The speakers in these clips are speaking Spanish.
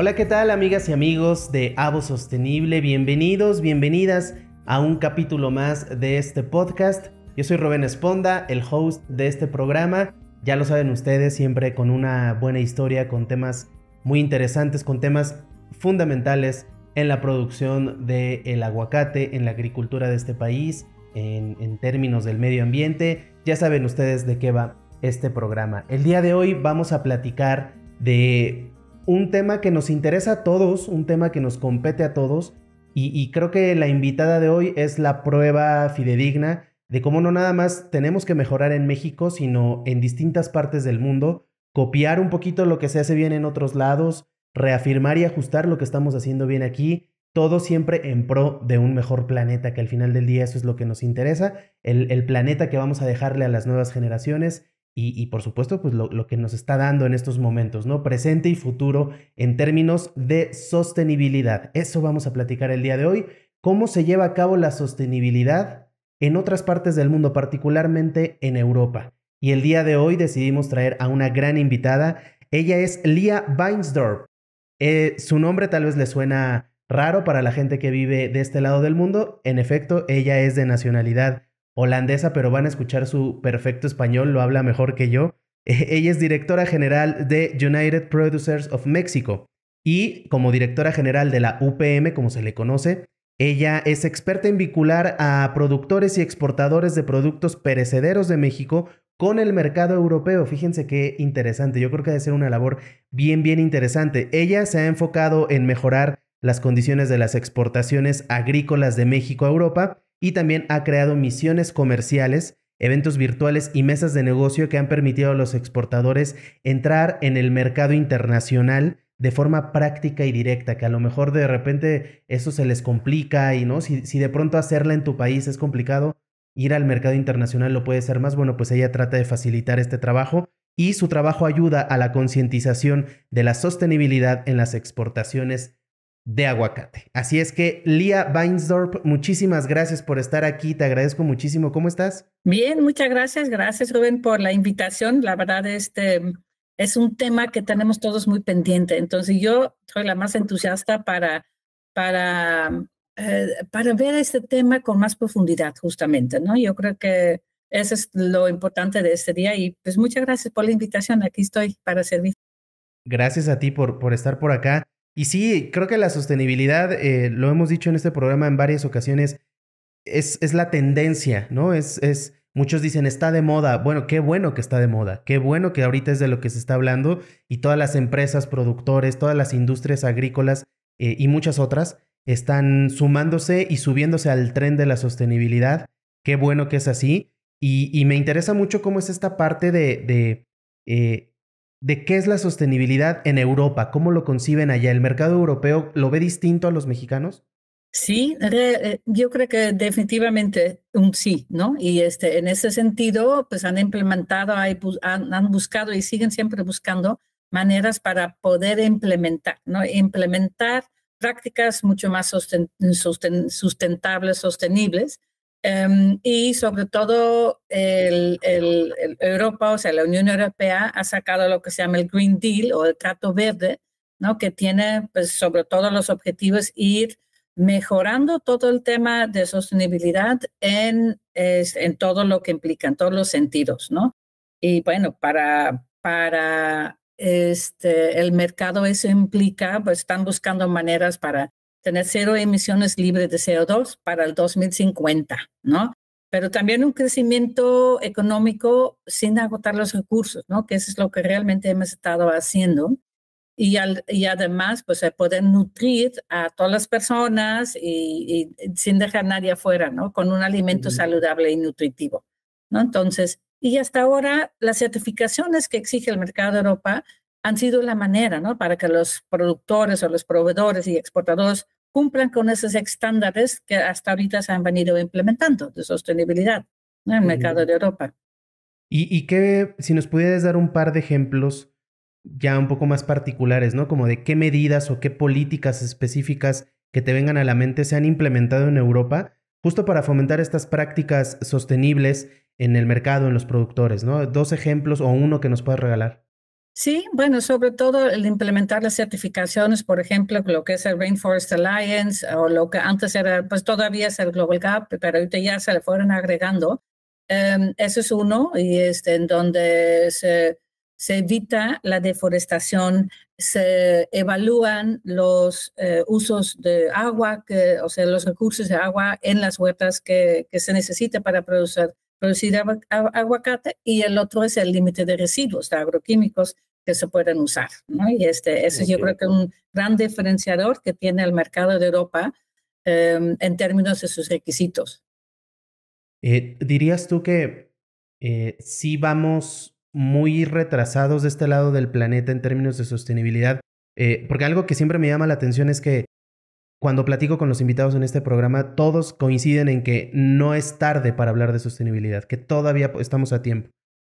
Hola, ¿qué tal amigas y amigos de Avo Sostenible? Bienvenidos, bienvenidas a un capítulo más de este podcast. Yo soy Rubén Esponda, el host de este programa. Ya lo saben ustedes, siempre con una buena historia, con temas muy interesantes, con temas fundamentales en la producción del aguacate, en la agricultura de este país, en, en términos del medio ambiente. Ya saben ustedes de qué va este programa. El día de hoy vamos a platicar de un tema que nos interesa a todos, un tema que nos compete a todos. Y, creo que la invitada de hoy es la prueba fidedigna de cómo no nada más tenemos que mejorar en México, sino en distintas partes del mundo, copiar un poquito lo que se hace bien en otros lados, reafirmar y ajustar lo que estamos haciendo bien aquí, todo siempre en pro de un mejor planeta, que al final del día eso es lo que nos interesa, el planeta que vamos a dejarle a las nuevas generaciones y, por supuesto, pues lo, que nos está dando en estos momentos, ¿no? Presente y futuro en términos de sostenibilidad. Eso vamos a platicar el día de hoy. ¿Cómo se lleva a cabo la sostenibilidad en otras partes del mundo, particularmente en Europa? Y el día de hoy decidimos traer a una gran invitada. Ella es Lia Weinsdorf. Eh, su nombre tal vez le suena raro para la gente que vive de este lado del mundo. En efecto, ella es de nacionalidad holandesa, pero van a escuchar su perfecto español, lo habla mejor que yo. Ella es directora general de United Producers of Mexico y como directora general de la UPM, como se le conoce, ella es experta en vincular a productores y exportadores de productos perecederos de México con el mercado europeo. Fíjense qué interesante. Yo creo que ha de ser una labor bien, bien interesante. Ella se ha enfocado en mejorar las condiciones de las exportaciones agrícolas de México a Europa y también ha creado misiones comerciales, eventos virtuales y mesas de negocio que han permitido a los exportadores entrar en el mercado internacional de forma práctica y directa, que a lo mejor de repente eso se les complica y no, si, si de pronto hacerla en tu país es complicado, ir al mercado internacional lo puede ser más, bueno, pues ella trata de facilitar este trabajo y su trabajo ayuda a la concientización de la sostenibilidad en las exportaciones de aguacate. Así es que, Lía Weinsdorp, muchísimas gracias por estar aquí, te agradezco muchísimo. ¿Cómo estás? Bien, muchas gracias, gracias Rubén por la invitación. La verdad, este es un tema que tenemos todos muy pendiente. Entonces, yo soy la más entusiasta para, para, eh, para ver este tema con más profundidad, justamente, ¿no? Yo creo que eso es lo importante de este día y pues muchas gracias por la invitación. Aquí estoy para servir. Gracias a ti por, por estar por acá. Y sí, creo que la sostenibilidad, eh, lo hemos dicho en este programa en varias ocasiones, es, es la tendencia, ¿no? Es, es, muchos dicen, está de moda. Bueno, qué bueno que está de moda, qué bueno que ahorita es de lo que se está hablando y todas las empresas, productores, todas las industrias agrícolas eh, y muchas otras están sumándose y subiéndose al tren de la sostenibilidad. Qué bueno que es así. Y, me interesa mucho cómo es esta parte de, eh, de qué es la sostenibilidad en Europa, cómo lo conciben allá. ¿El mercado europeo lo ve distinto a los mexicanos? Sí, eh, yo creo que definitivamente un sí, ¿no? Y este, en ese sentido, pues han implementado, han, buscado y siguen siempre buscando maneras para poder implementar, ¿no? Implementar prácticas mucho más sustentables, sostenibles, Em, y sobre todo el, Europa, o sea, la Unión Europea ha sacado lo que se llama el Green Deal o el Trato Verde, ¿no? que tiene pues, sobre todo los objetivos ir mejorando todo el tema de sostenibilidad en, en todo lo que implica, en todos los sentidos. ¿no? Y bueno, para, para este, el mercado eso implica, pues están buscando maneras para tener cero emisiones libres de CO2 para el 2050, ¿no? Pero también un crecimiento económico sin agotar los recursos, ¿no? Que eso es lo que realmente hemos estado haciendo. Y, y además, pues poder nutrir a todas las personas y, sin dejar a nadie afuera, ¿no? Con un alimento saludable y nutritivo, ¿no? Entonces, y hasta ahora las certificaciones que exige el mercado de Europa han sido la manera, ¿no? Para que los productores o los proveedores y exportadores cumplan con esos estándares que hasta ahorita se han venido implementando de sostenibilidad en el mercado de Europa. Y, y que si nos pudieras dar un par de ejemplos ya un poco más particulares, ¿no? Como de qué medidas o qué políticas específicas que te vengan a la mente se han implementado en Europa justo para fomentar estas prácticas sostenibles en el mercado, en los productores, ¿no? Dos ejemplos o uno que nos puedas regalar. Sí, bueno, sobre todo el implementar las certificaciones, por ejemplo, lo que es el Rainforest Alliance o lo que antes era, pues todavía es el Global Gap, pero ahorita ya se le fueron agregando. Um, eso es uno y es este, en donde se, se, evita la deforestación, se evalúan los eh, usos de agua, que, o sea, los recursos de agua en las huertas que, se necesita para producir producir aguacate y el otro es el límite de residuos de agroquímicos que se pueden usar. ¿no? Y este, ese yo creo que es un gran diferenciador que tiene el mercado de Europa em, en términos de sus requisitos. Eh, ¿Dirías tú que eh, sí vamos muy retrasados de este lado del planeta en términos de sostenibilidad? Eh, porque algo que siempre me llama la atención es que cuando platico con los invitados en este programa, todos coinciden en que no es tarde para hablar de sostenibilidad, que todavía estamos a tiempo.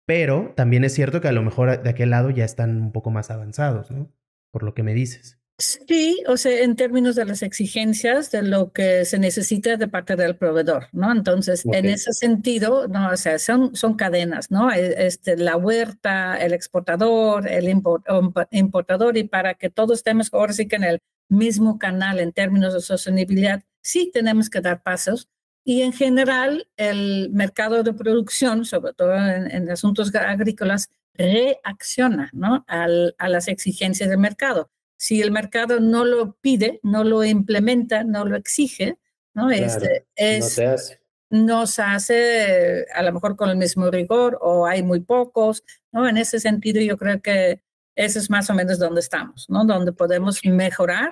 Pero también es cierto que a lo mejor de aquel lado ya están un poco más avanzados, ¿no? Por lo que me dices. Sí, o sea, en términos de las exigencias de lo que se necesita de parte del proveedor, ¿no? Entonces, en ese sentido, no, o sea, son, son cadenas, ¿no? E, este, la huerta, el exportador, el importador, y para que todos estemos ahora sí que en el mismo canal en términos de sostenibilidad, sí tenemos que dar pasos, y en general el mercado de producción, sobre todo en, asuntos agrícolas, reacciona ¿no? a las exigencias del mercado. Si el mercado no lo pide, no lo implementa, no lo exige, ¿no? Este, es, no hace. nos hace a lo mejor con el mismo rigor o hay muy pocos, ¿no? En ese sentido yo creo que ese es más o menos donde estamos, ¿no? Donde podemos mejorar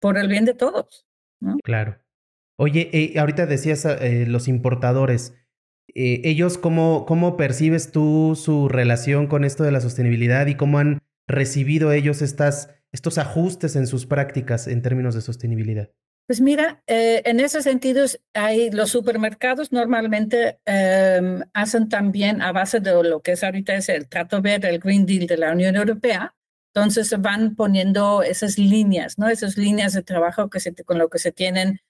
por el bien de todos, ¿no? Claro. Oye, eh, ahorita decías eh, los importadores. Eh, ¿Ellos cómo, percibes tú su relación con esto de la sostenibilidad y cómo han recibido ellos estas, estos ajustes en sus prácticas en términos de sostenibilidad? Pues mira, en ese sentido, hay, los supermercados normalmente em, hacen también a base de lo que es ahorita es el Trato Verde, el Green Deal de la Unión Europea. Entonces van poniendo esas líneas, ¿no? Esas líneas de trabajo que con lo que se tienen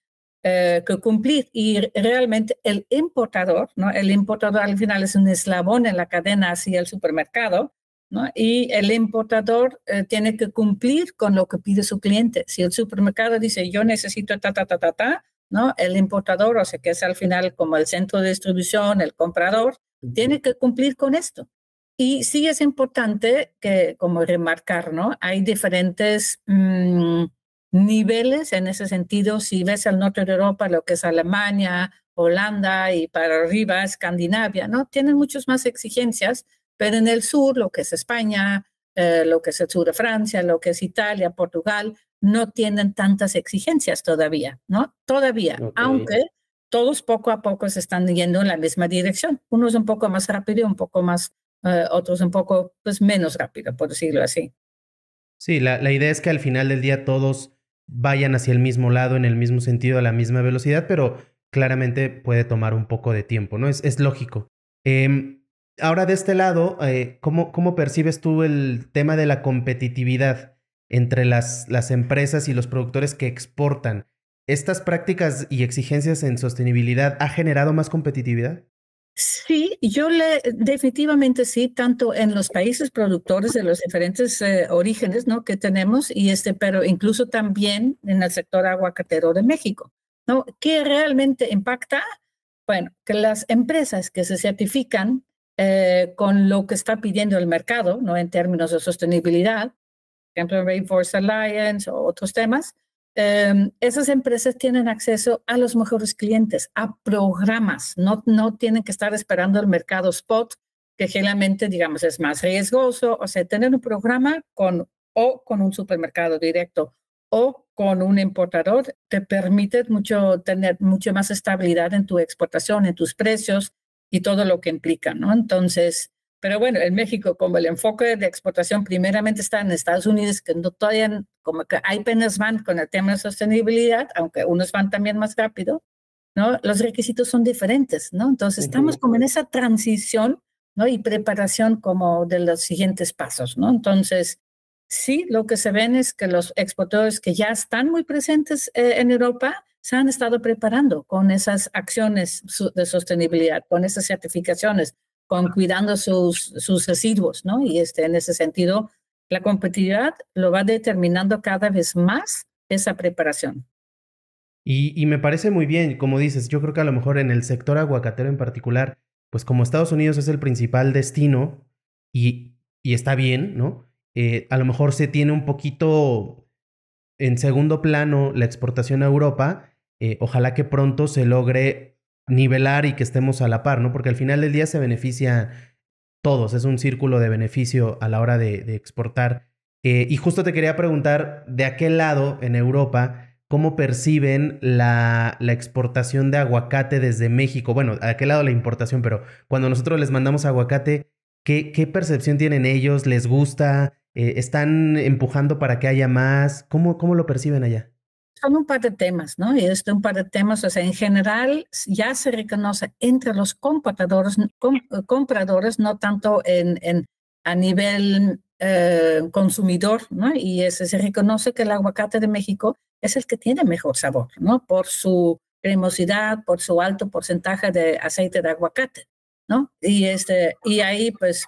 eh, que cumplir y realmente el importador, ¿no? el importador al final es un eslabón en la cadena hacia el supermercado ¿no? y el importador eh, tiene que cumplir con lo que pide su cliente. Si el supermercado dice yo necesito ta, ta, ta, ta, ta, ¿no? el importador, o sea que es al final como el centro de distribución, el comprador, tiene que cumplir con esto. Y sí es importante que, como remarcar, ¿no? Hay diferentes mm, niveles en ese sentido. Si ves al norte de Europa, lo que es Alemania, Holanda y para arriba Escandinavia, ¿no? Tienen muchas más exigencias, pero en el sur, lo que es España, eh, lo que es el sur de Francia, lo que es Italia, Portugal, no tienen tantas exigencias todavía, ¿no? Todavía, aunque todos poco a poco se están yendo en la misma dirección. Unos un poco más rápido, un poco más, eh, otros un poco pues, menos rápido, por decirlo así. Sí, la idea es que al final del día todos vayan hacia el mismo lado, en el mismo sentido, a la misma velocidad, pero claramente puede tomar un poco de tiempo, ¿no? Es, lógico. Em, ahora, de este lado, eh, ¿cómo, percibes tú el tema de la competitividad entre las, las empresas y los productores que exportan? ¿Estas prácticas y exigencias en sostenibilidad ha generado más competitividad? Sí, yo le definitivamente sí, tanto en los países productores de los diferentes eh, orígenes ¿no? que tenemos, y este, pero incluso también en el sector aguacatero de México. ¿no? ¿Qué realmente impacta? Bueno, que las empresas que se certifican eh, con lo que está pidiendo el mercado, ¿no? en términos de sostenibilidad, por ejemplo, Rainforest Alliance o otros temas, Em, esas empresas tienen acceso a los mejores clientes, a programas, no, no tienen que estar esperando el mercado spot, que generalmente, digamos, es más riesgoso, o sea, tener un programa con o con un supermercado directo o con un importador te permite mucho tener mucho más estabilidad en tu exportación, en tus precios y todo lo que implica, ¿no? Entonces, pero bueno, en México, como el enfoque de exportación primeramente está en Estados Unidos, que no todavía, como que hay penas van con el tema de sostenibilidad, aunque unos van también más rápido, ¿no? Los requisitos son diferentes, ¿no? Entonces estamos como en esa transición, ¿no? Y preparación como de los siguientes pasos, ¿no? Entonces, sí, lo que se ven es que los exportadores que ya están muy presentes eh, en Europa, se han estado preparando con esas acciones de sostenibilidad, con esas certificaciones, con cuidando sus, sus residuos, ¿no? Y este, en ese sentido, la competitividad lo va determinando cada vez más esa preparación. Y, me parece muy bien, como dices, yo creo que a lo mejor en el sector aguacatero en particular, pues como Estados Unidos es el principal destino y, está bien, ¿no? Eh, a lo mejor se tiene un poquito en segundo plano la exportación a Europa. Eh, ojalá que pronto se logre nivelar y que estemos a la par, ¿no? Porque al final del día se beneficia todos, es un círculo de beneficio a la hora de, exportar. Eh, y justo te quería preguntar, de aquel lado, en Europa, ¿cómo perciben la, exportación de aguacate desde México? Bueno, de aquel lado la importación, pero cuando nosotros les mandamos aguacate, ¿qué, qué percepción tienen ellos? ¿Les gusta? Eh, ¿Están empujando para que haya más? ¿Cómo, cómo lo perciben allá? Son un par de temas, ¿no? Y es un par de temas, o sea, en general ya se reconoce entre los compradores, compradores no tanto en, a nivel eh, consumidor, ¿no? Y se reconoce que el aguacate de México es el que tiene mejor sabor, ¿no? Por su cremosidad, por su alto porcentaje de aceite de aguacate, ¿no? Y, este, y ahí, pues,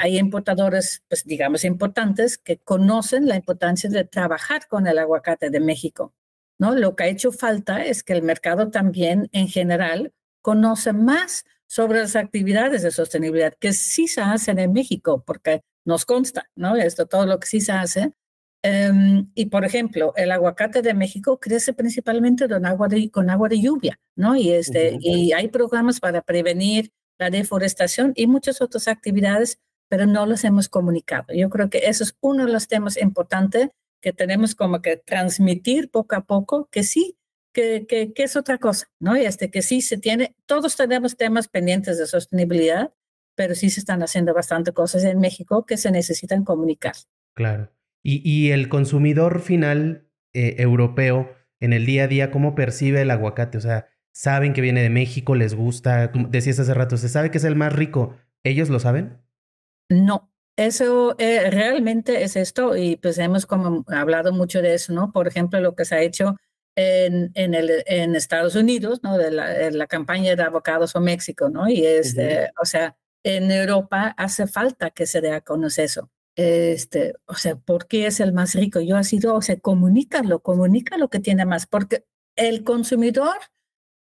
hay importadores, pues, digamos, importantes que conocen la importancia de trabajar con el aguacate de México. Lo que ha hecho falta es que el mercado también en general conoce más sobre las actividades de sostenibilidad que sí se hacen en México, porque nos consta, ¿no? Esto, todo lo que sí se hace. Em, y por ejemplo, el aguacate de México crece principalmente con agua de, con agua de lluvia, ¿no? Y, este, y hay programas para prevenir la deforestación y muchas otras actividades, pero no los hemos comunicado. Yo creo que eso es uno de los temas importantes que tenemos como que transmitir poco a poco que sí, que, que, es otra cosa, ¿no? Y este que sí se tiene, todos tenemos temas pendientes de sostenibilidad, pero sí se están haciendo bastante cosas en México que se necesitan comunicar. Claro. Y, y el consumidor final eh, europeo en el día a día, ¿cómo percibe el aguacate? O sea, saben que viene de México, les gusta, decías hace rato, se sabe que es el más rico, ¿ellos lo saben? No, eso eh, realmente es esto y pues hemos como hablado mucho de eso, ¿no? Por ejemplo, lo que se ha hecho en, en, el, Estados Unidos, ¿no? De la, campaña de abogados o México, ¿no? Y es, eh, o sea, en Europa hace falta que se dé a conocer eso. Este, o sea, ¿por qué es el más rico? Yo ha sido, o sea, comunícalo, comunica lo que tiene más, porque el consumidor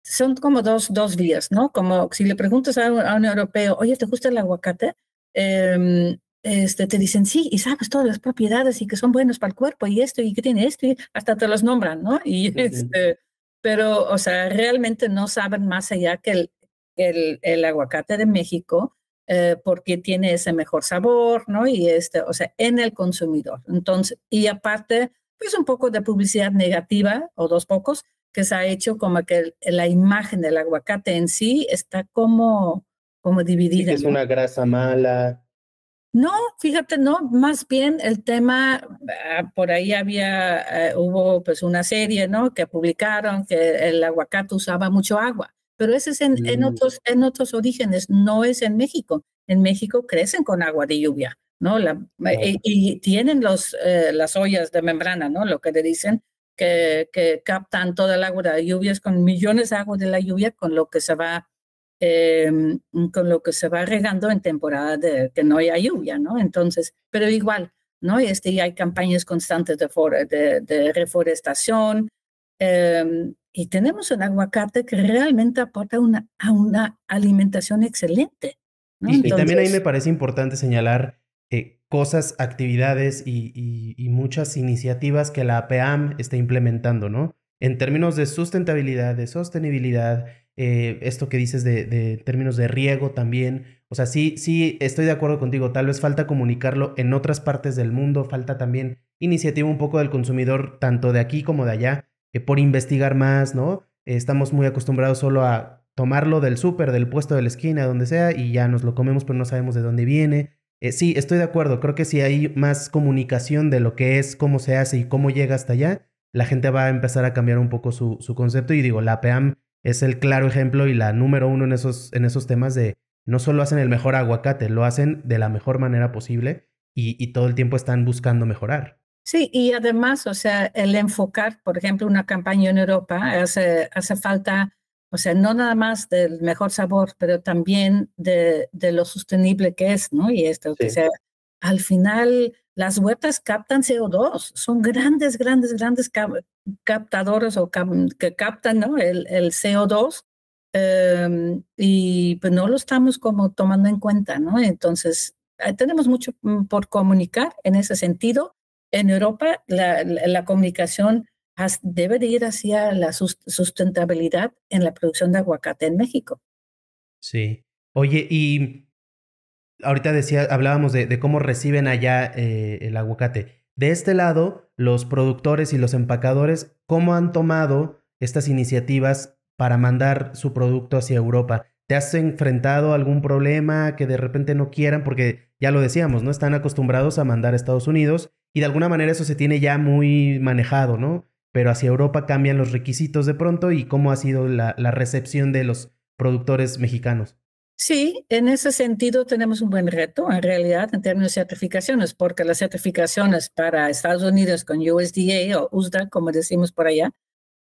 son como dos, dos vías, ¿no? Como si le preguntas a un, europeo, oye, ¿te gusta el aguacate? Em, este, te dicen, sí, y sabes todas las propiedades y que son buenos para el cuerpo y esto y que tiene esto, y hasta te los nombran, ¿no? Y este, pero, o sea, realmente no saben más allá que el, el, aguacate de México, eh, porque tiene ese mejor sabor, ¿no? Y este, o sea, en el consumidor. Entonces, y aparte, pues un poco de publicidad negativa, o dos pocos, que se ha hecho como que la imagen del aguacate en sí está como, como dividida. es una grasa mala no, fíjate, no, más bien el tema, ah, por ahí había, eh, hubo pues una serie, ¿no? Que publicaron que el aguacate usaba mucho agua, pero ese es en, mm. otros, en otros orígenes, no es en México. En México crecen con agua de lluvia, ¿no? La, eh, y, tienen los, eh, las ollas de membrana, ¿no? Lo que le dicen, que, captan toda el agua de lluvia, es con millones de agua de la lluvia, con lo que se va Em, con lo que se va regando en temporada de que no haya lluvia, ¿no? Entonces, pero igual, ¿no? Este, hay campañas constantes de, de, de reforestación em, y tenemos un aguacate que realmente aporta una, a una alimentación excelente. Y, también ahí me parece importante señalar eh, cosas, actividades y, y, muchas iniciativas que la APAM está implementando, ¿no? En términos de sustentabilidad, de sostenibilidad, eh, esto que dices de, términos de riego también. O sea, sí, sí, estoy de acuerdo contigo. Tal vez falta comunicarlo en otras partes del mundo, falta también iniciativa un poco del consumidor, tanto de aquí como de allá, por investigar más, ¿no? estamos muy acostumbrados solo a tomarlo del súper, del puesto de la esquina, donde sea, y ya nos lo comemos, pero no sabemos de dónde viene. Eh, sí, estoy de acuerdo. Creo que si hay más comunicación de lo que es, cómo se hace y cómo llega hasta allá, la gente va a empezar a cambiar un poco su, su concepto. Y digo, la PEAM es el claro ejemplo y la número uno en esos, en esos temas de no solo hacen el mejor aguacate, lo hacen de la mejor manera posible y, todo el tiempo están buscando mejorar. Sí, y además, o sea, el enfocar, por ejemplo, una campaña en Europa hace, falta, o sea, no nada más del mejor sabor, pero también de, lo sostenible que es, ¿no? Y esto, o sea, al final, las huertas captan CO2, son grandes, grandes, grandes captadores o que captan ¿no? el, el, CO2 em, y pues no lo estamos como tomando en cuenta, ¿no? Entonces, tenemos mucho mm, por comunicar en ese sentido. En Europa la, comunicación debe de ir hacia la sustentabilidad en la producción de aguacate en México. Sí. Oye, y ahorita decía, hablábamos de, cómo reciben allá eh, el aguacate. De este lado, los productores y los empacadores, ¿cómo han tomado estas iniciativas para mandar su producto hacia Europa? ¿Te has enfrentado a algún problema que de repente no quieran? Porque ya lo decíamos, ¿no? Están acostumbrados a mandar a Estados Unidos y de alguna manera eso se tiene ya muy manejado, ¿no? Pero hacia Europa cambian los requisitos de pronto y cómo ha sido la recepción de los productores mexicanos. Sí, en ese sentido tenemos un buen reto en realidad en términos de certificaciones, porque las certificaciones para Estados Unidos con USDA o USDA, como decimos por allá,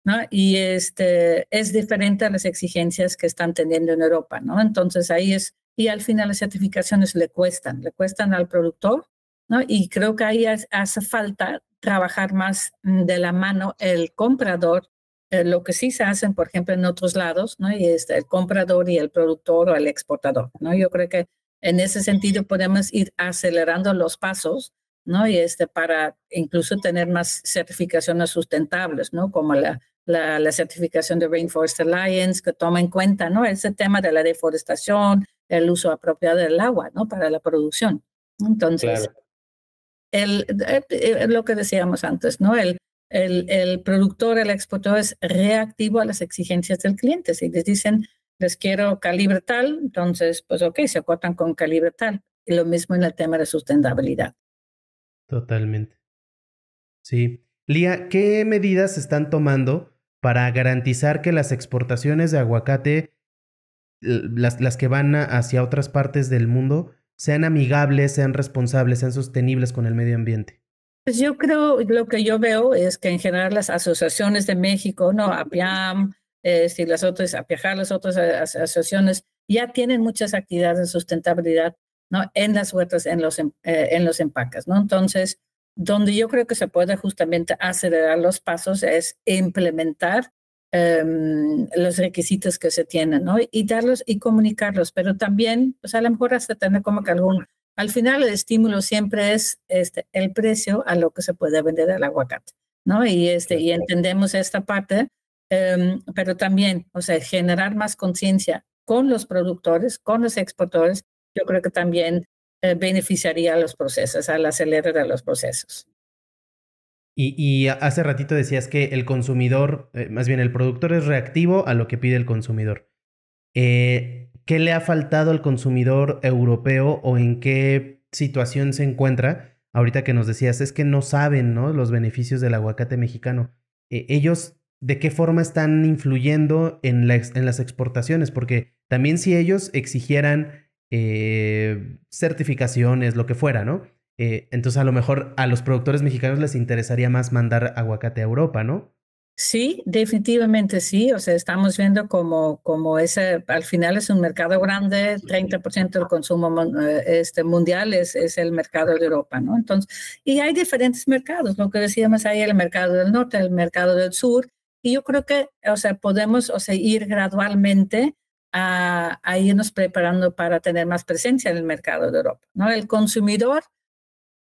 ¿no? y este, es diferente a las exigencias que están teniendo en Europa. ¿no? Entonces ahí es, y al final las certificaciones le cuestan, le cuestan al productor, ¿no? y creo que ahí hace falta trabajar más mm, de la mano el comprador eh, lo que sí se hacen, por ejemplo, en otros lados, ¿no? Y es el comprador y el productor o el exportador, ¿no? Yo creo que en ese sentido podemos ir acelerando los pasos, ¿no? Y este, para incluso tener más certificaciones sustentables, ¿no? Como la, la, certificación de Rainforest Alliance, que toma en cuenta, ¿no? Ese tema de la deforestación, el uso apropiado del agua, ¿no? Para la producción. Entonces, el, eh, eh, lo que decíamos antes, ¿no? El, el, productor, el exportador es reactivo a las exigencias del cliente. Si les dicen, les quiero calibre tal, entonces, pues ok, se acuerdan con calibre tal. Y lo mismo en el tema de sustentabilidad. Totalmente. Sí. Lía, ¿qué medidas están tomando para garantizar que las exportaciones de aguacate, las, que van hacia otras partes del mundo, sean amigables, sean responsables, sean sostenibles con el medio ambiente? Pues yo creo, lo que yo veo es que en general las asociaciones de México, no, APIAM, eh, si las otras, APIAJAR, las otras asociaciones, ya tienen muchas actividades de sustentabilidad, ¿no? En las huertas, en los, em, eh, en los empacas, ¿no? Entonces, donde yo creo que se puede justamente acelerar los pasos es implementar em, los requisitos que se tienen, ¿no? Y darlos y comunicarlos, pero también, pues a lo mejor hasta tener como que algún al final el estímulo siempre es este, el precio a lo que se puede vender el aguacate, ¿no? Y, este, entendemos esta parte, em, pero también, o sea, generar más conciencia con los productores, con los exportadores, yo creo que también eh, beneficiaría a los procesos, al acelerar a los procesos. Y, hace ratito decías que el consumidor, eh, más bien el productor es reactivo a lo que pide el consumidor. Eh, qué le ha faltado al consumidor europeo o en qué situación se encuentra. Ahorita que nos decías, es que no saben ¿no? los beneficios del aguacate mexicano. E, ellos, ¿de qué forma están influyendo en, las exportaciones? Porque también si ellos exigieran eh, certificaciones, lo que fuera, ¿no? Eh, entonces a lo mejor a los productores mexicanos les interesaría más mandar aguacate a Europa, ¿no? Sí, definitivamente sí. O sea, estamos viendo como, como ese, al final es un mercado grande, 30% del consumo eh, este, mundial es, el mercado de Europa, ¿no? Entonces, y hay diferentes mercados, lo que decíamos ahí, el mercado del norte, el mercado del sur, y yo creo que, o sea, podemos, o sea, ir gradualmente a, a irnos preparando para tener más presencia en el mercado de Europa, ¿no? El consumidor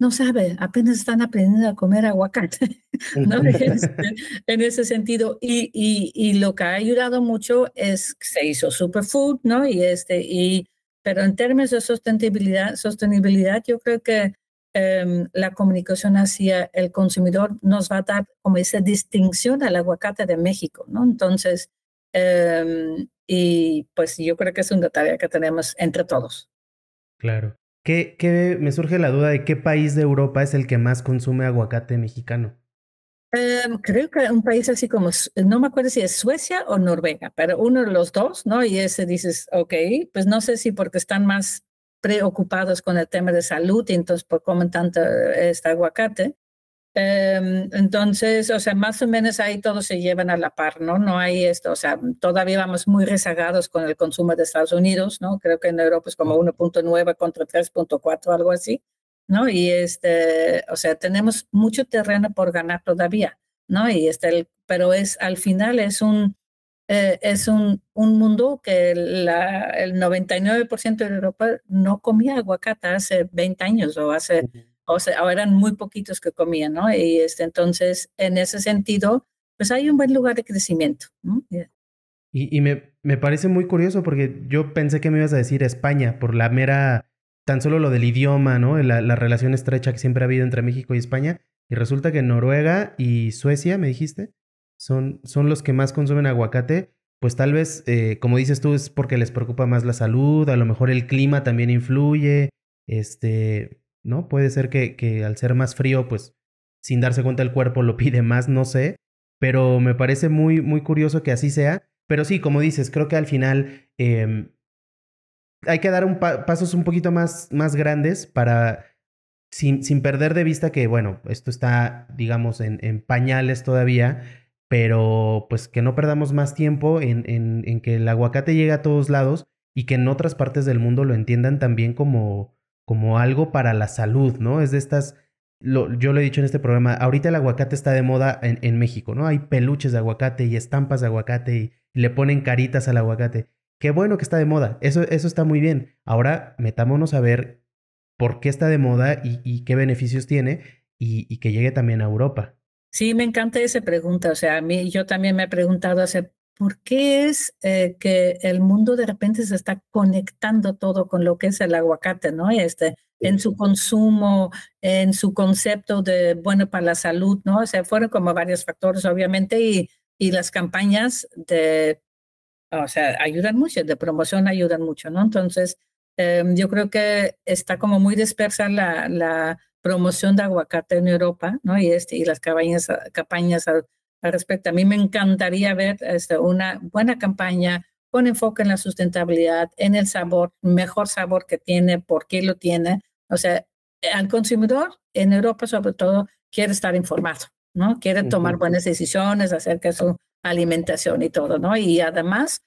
no sabe, apenas están aprendiendo a comer aguacate, ¿no? en ese sentido. Y, y, lo que ha ayudado mucho es que se hizo superfood, ¿no? Y este, y, pero en términos de sostenibilidad, sostenibilidad yo creo que em, la comunicación hacia el consumidor nos va a dar como esa distinción al aguacate de México, ¿no? Entonces, em, y pues yo creo que es una tarea que tenemos entre todos. Claro. ¿Qué, me surge la duda de qué país de Europa es el que más consume aguacate mexicano. Em, creo que un país así como, no me acuerdo si es Suecia o Noruega, pero uno de los dos, ¿no? Y ese dices, ok, pues no sé si porque están más preocupados con el tema de salud y entonces por comen tanto eh, este aguacate, Em, entonces, o sea, más o menos ahí todos se llevan a la par, ¿no? No hay esto, o sea, todavía vamos muy rezagados con el consumo de Estados Unidos, ¿no? Creo que en Europa es como 1.9 contra 3.4, algo así, ¿no? Y este, o sea, tenemos mucho terreno por ganar todavía, ¿no? Y este, pero es, al final es un, eh, es un, un, mundo que la, el 99% de Europa no comía aguacate hace 20 años o hace o sea, eran muy poquitos que comían, ¿no? Y este, entonces, en ese sentido, pues hay un buen lugar de crecimiento. Eh. Y, me, me, parece muy curioso porque yo pensé que me ibas a decir España por la mera, tan solo lo del idioma, ¿no? La, la relación estrecha que siempre ha habido entre México y España. Y resulta que Noruega y Suecia, me dijiste, son, son los que más consumen aguacate. Pues tal vez, eh, como dices tú, es porque les preocupa más la salud, a lo mejor el clima también influye. Este, ¿no? Puede ser que, que al ser más frío, pues sin darse cuenta el cuerpo lo pide más, no sé, pero me parece muy, muy curioso que así sea. Pero sí, como dices, creo que al final em, hay que dar un pasos un poquito más, más grandes para, sin, sin, perder de vista que, bueno, esto está, digamos, en, en pañales todavía, pero pues que no perdamos más tiempo en, en, en, que el aguacate llegue a todos lados y que en otras partes del mundo lo entiendan también como, como algo para la salud, ¿no? Es de estas, lo, yo lo he dicho en este programa, ahorita el aguacate está de moda en, México, ¿no? Hay peluches de aguacate y estampas de aguacate y, le ponen caritas al aguacate. Qué bueno que está de moda, eso, eso está muy bien. Ahora metámonos a ver por qué está de moda y, qué beneficios tiene y, que llegue también a Europa. Sí, me encanta esa pregunta. O sea, a mí yo también me he preguntado hace ¿Por qué es eh, que el mundo de repente se está conectando todo con lo que es el aguacate, ¿no? Este, en su consumo, en su concepto de bueno para la salud, ¿no? O sea, fueron como varios factores, obviamente, y, y las campañas de, o sea, ayudan mucho, de promoción ayudan mucho, ¿no? Entonces, em, yo creo que está como muy dispersa la, la promoción de aguacate en Europa, ¿no? Y, este, y las campañas ah, al respecto. A mí me encantaría ver este, una buena campaña con enfoque en la sustentabilidad, en el sabor, mejor sabor que tiene, por qué lo tiene. O sea, al consumidor en Europa sobre todo quiere estar informado, ¿no? Quiere tomar buenas decisiones acerca de su alimentación y todo, ¿no? Y además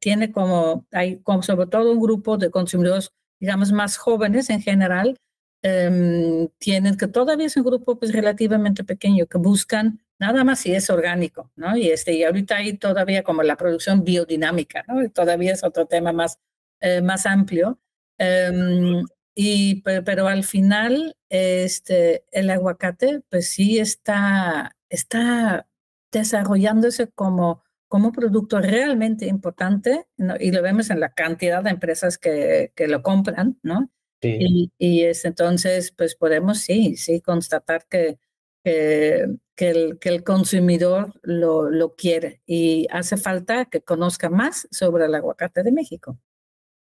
tiene como, hay como sobre todo un grupo de consumidores, digamos, más jóvenes en general, em, tienen que todavía es un grupo pues relativamente pequeño, que buscan nada más si es orgánico, ¿no? Y, este, y ahorita hay todavía como la producción biodinámica, ¿no? Todavía es otro tema más, eh, más amplio. Em, y, pero al final, este, el aguacate, pues sí está, está desarrollándose como, como producto realmente importante, y lo vemos en la cantidad de empresas que, lo compran, ¿no? Sí. Y, y es, entonces, pues podemos sí, sí constatar que, que, el, que, el, consumidor lo, lo quiere y hace falta que conozca más sobre el aguacate de México.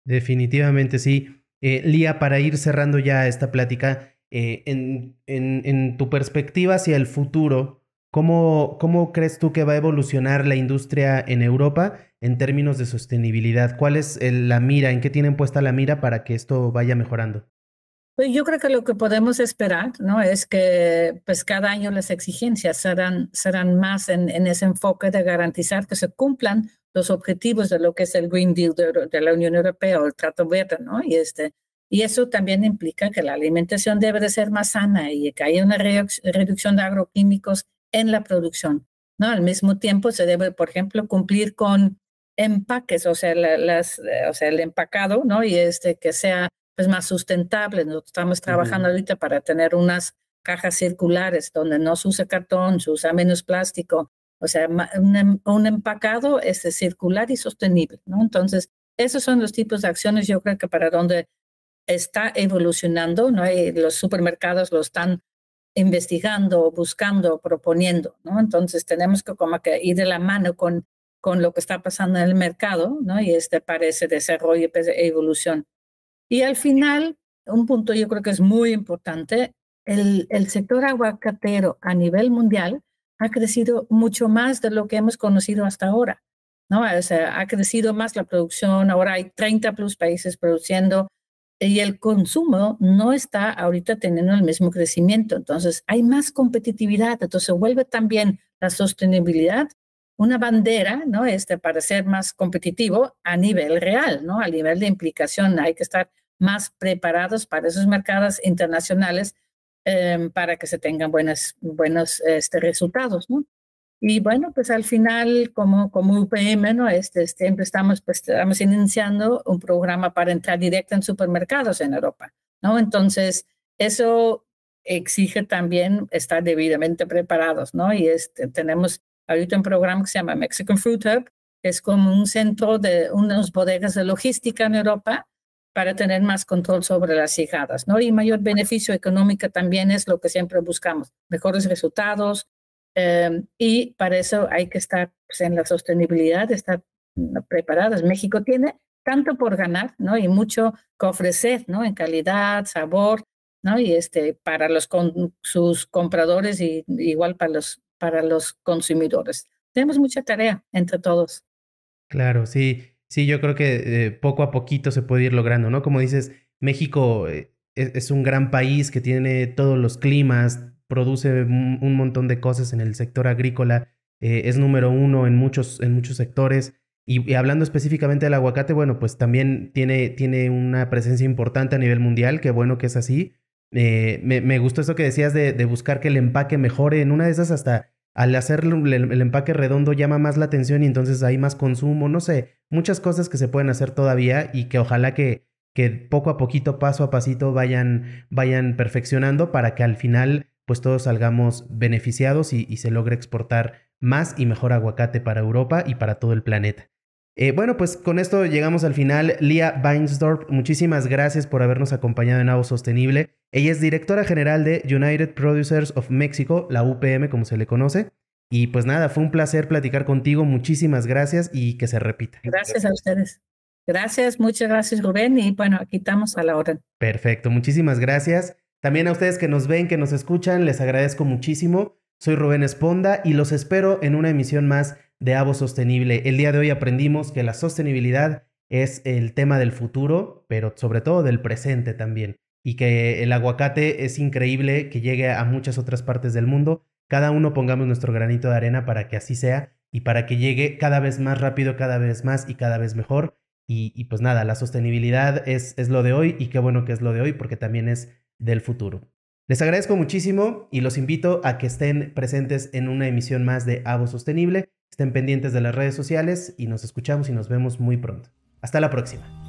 Definitivamente sí. Eh, Lía, para ir cerrando ya esta plática, eh, en, tu perspectiva hacia el futuro, ¿cómo, ¿cómo crees tú que va a evolucionar la industria en Europa en términos de sostenibilidad? ¿Cuál es eh, la mira? ¿En qué tienen puesta la mira para que esto vaya mejorando? Pues yo creo que lo que podemos esperar, ¿no? Es que pues cada año las exigencias serán, serán más en, en ese enfoque de garantizar que se cumplan los objetivos de lo que es el Green Deal de, la Unión Europea o el Trato Verde, ¿no? Y, este, y eso también implica que la alimentación debe de ser más sana y que haya una reducción de agroquímicos en la producción, ¿no? Al mismo tiempo se debe, por ejemplo, cumplir con empaques, o sea, las, eh, o sea el empacado, ¿no? Y este, que sea pues, más sustentable. Nosotros estamos trabajando ahorita para tener unas cajas circulares donde no se usa cartón, se usa menos plástico. O sea, em, un, empacado es este, circular y sostenible, ¿no? Entonces, esos son los tipos de acciones, yo creo que para donde está evolucionando, ¿no? los supermercados lo están investigando, buscando, proponiendo, ¿no? Entonces tenemos que como ir de la mano con, con lo que está pasando en el mercado, ¿no? Y este parece desarrollo e evolución. Y al final, un punto yo creo que es muy importante, el, el sector aguacatero a nivel mundial ha crecido mucho más de lo que hemos conocido hasta ahora. ¿no? O sea, ha crecido más la producción, ahora hay 30 plus países produciendo y el consumo no está ahorita teniendo el mismo crecimiento. Entonces, hay más competitividad, entonces vuelve también la sostenibilidad una bandera, ¿no? Este, para ser más competitivo a nivel real, ¿no? A nivel de implicación, hay que estar más preparados para esos mercados internacionales em, para que se tengan buenas, buenos este, resultados, ¿no? Y bueno, pues al final, como, como UPM, ¿no? Este, siempre estamos, pues, estamos iniciando un programa para entrar directo en supermercados en Europa, ¿no? Entonces, eso exige también estar debidamente preparados, ¿no? Y este, tenemos Ahorita un programa que se llama Mexican Fruit Hub, que es como un centro de unas bodegas de logística en Europa para tener más control sobre las llegadas. ¿no? Y mayor beneficio económico también es lo que siempre buscamos, mejores resultados. Eh, y para eso hay que estar pues, en la sostenibilidad, estar mm, preparados. México tiene tanto por ganar, ¿no? Y mucho que ofrecer, ¿no? En calidad, sabor, ¿no? Y este, para los sus compradores y igual para los para los consumidores. Tenemos mucha tarea entre todos. Claro, sí, sí, yo creo que eh, poco a poquito se puede ir logrando, ¿no? Como dices, México eh, es, un gran país que tiene todos los climas, produce un, montón de cosas en el sector agrícola, eh, es número uno en muchos, en muchos sectores. Y, hablando específicamente del aguacate, bueno, pues también tiene, tiene una presencia importante a nivel mundial, que bueno que es así, eh, me, gustó eso que decías de, buscar que el empaque mejore. En una de esas, hasta al hacer el, empaque redondo llama más la atención y entonces hay más consumo. No sé, muchas cosas que se pueden hacer todavía y que ojalá que, que poco a poquito, paso a pasito, vayan, vayan perfeccionando para que al final pues todos salgamos beneficiados y, se logre exportar más y mejor aguacate para Europa y para todo el planeta. Eh, bueno, pues con esto llegamos al final. Lia Bainsdorf, muchísimas gracias por habernos acompañado en Agua Sostenible. Ella es directora general de United Producers of Mexico, la UPM como se le conoce. Y pues nada, fue un placer platicar contigo. Muchísimas gracias y que se repita. Gracias a ustedes. Gracias, muchas gracias Rubén y bueno, aquí estamos a la orden. Perfecto, muchísimas gracias. También a ustedes que nos ven, que nos escuchan, les agradezco muchísimo. Soy Rubén Esponda y los espero en una emisión más de Avo Sostenible. El día de hoy aprendimos que la sostenibilidad es el tema del futuro, pero sobre todo del presente también y que el aguacate es increíble que llegue a muchas otras partes del mundo. Cada uno pongamos nuestro granito de arena para que así sea y para que llegue cada vez más rápido, cada vez más y cada vez mejor. Y, pues nada, la sostenibilidad es, es lo de hoy y qué bueno que es lo de hoy porque también es del futuro. Les agradezco muchísimo y los invito a que estén presentes en una emisión más de Avo Sostenible. Estén pendientes de las redes sociales y nos escuchamos y nos vemos muy pronto. Hasta la próxima.